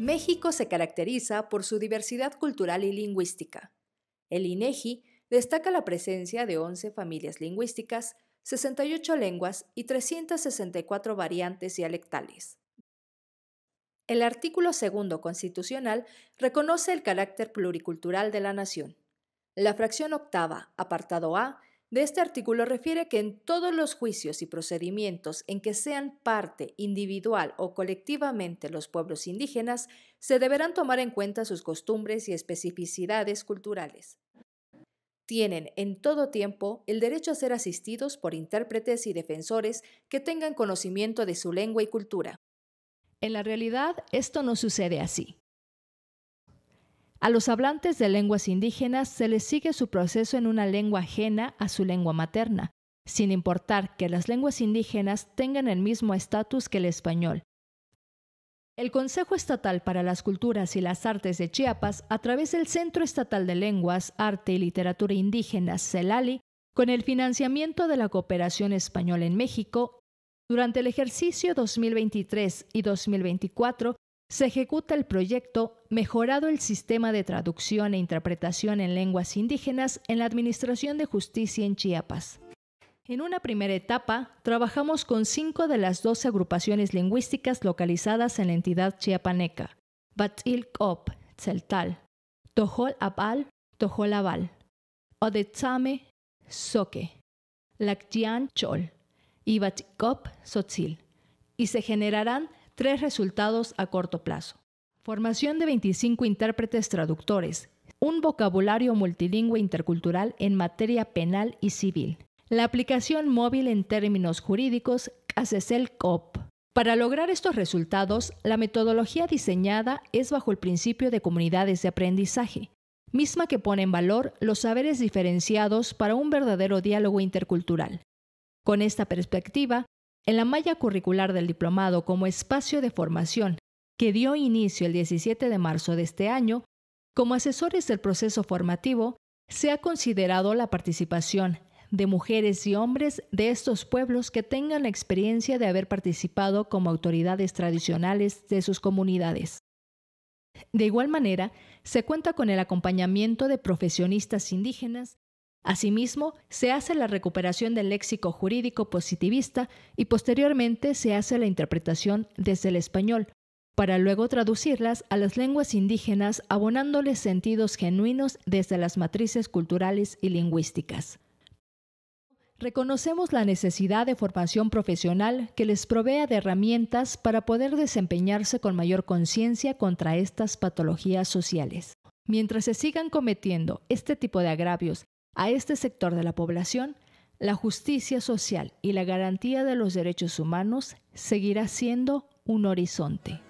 México se caracteriza por su diversidad cultural y lingüística. El INEGI e destaca la presencia de 11 familias lingüísticas, 68 lenguas y 364 variantes dialectales. El artículo segundo constitucional reconoce el carácter pluricultural de la nación. La fracción octava, apartado A, de este artículo refiere que en todos los juicios y procedimientos en que sean parte individual o colectivamente los pueblos indígenas, se deberán tomar en cuenta sus costumbres y especificidades culturales. Tienen en todo tiempo el derecho a ser asistidos por intérpretes y defensores que tengan conocimiento de su lengua y cultura. En la realidad, esto no sucede así. A los hablantes de lenguas indígenas se les sigue su proceso en una lengua ajena a su lengua materna, sin importar que las lenguas indígenas tengan el mismo estatus que el español. El Consejo Estatal para las Culturas y las Artes de Chiapas, a través del Centro Estatal de Lenguas, Arte y Literatura Indígenas, CELALI, con el financiamiento de la cooperación española en México, durante el ejercicio 2023 y 2024 se ejecuta el proyecto Mejorado el sistema de traducción e interpretación en lenguas indígenas en la Administración de Justicia en Chiapas. En una primera etapa, trabajamos con cinco de las doce agrupaciones lingüísticas localizadas en la entidad chiapaneca, Batilcop, Tzeltal, Tojol Abal, Odetzame, Soke, Chol y Batikop, y se generarán tres resultados a corto plazo. Formación de 25 intérpretes traductores, un vocabulario multilingüe intercultural en materia penal y civil. La aplicación móvil en términos jurídicos, Casesel COP. Para lograr estos resultados, la metodología diseñada es bajo el principio de comunidades de aprendizaje, misma que pone en valor los saberes diferenciados para un verdadero diálogo intercultural. Con esta perspectiva, en la malla curricular del diplomado como espacio de formación que dio inicio el 17 de marzo de este año, como asesores del proceso formativo, se ha considerado la participación de mujeres y hombres de estos pueblos que tengan la experiencia de haber participado como autoridades tradicionales de sus comunidades. De igual manera, se cuenta con el acompañamiento de profesionistas indígenas Asimismo, se hace la recuperación del léxico jurídico positivista y posteriormente se hace la interpretación desde el español, para luego traducirlas a las lenguas indígenas abonándoles sentidos genuinos desde las matrices culturales y lingüísticas. Reconocemos la necesidad de formación profesional que les provea de herramientas para poder desempeñarse con mayor conciencia contra estas patologías sociales. Mientras se sigan cometiendo este tipo de agravios a este sector de la población, la justicia social y la garantía de los derechos humanos seguirá siendo un horizonte.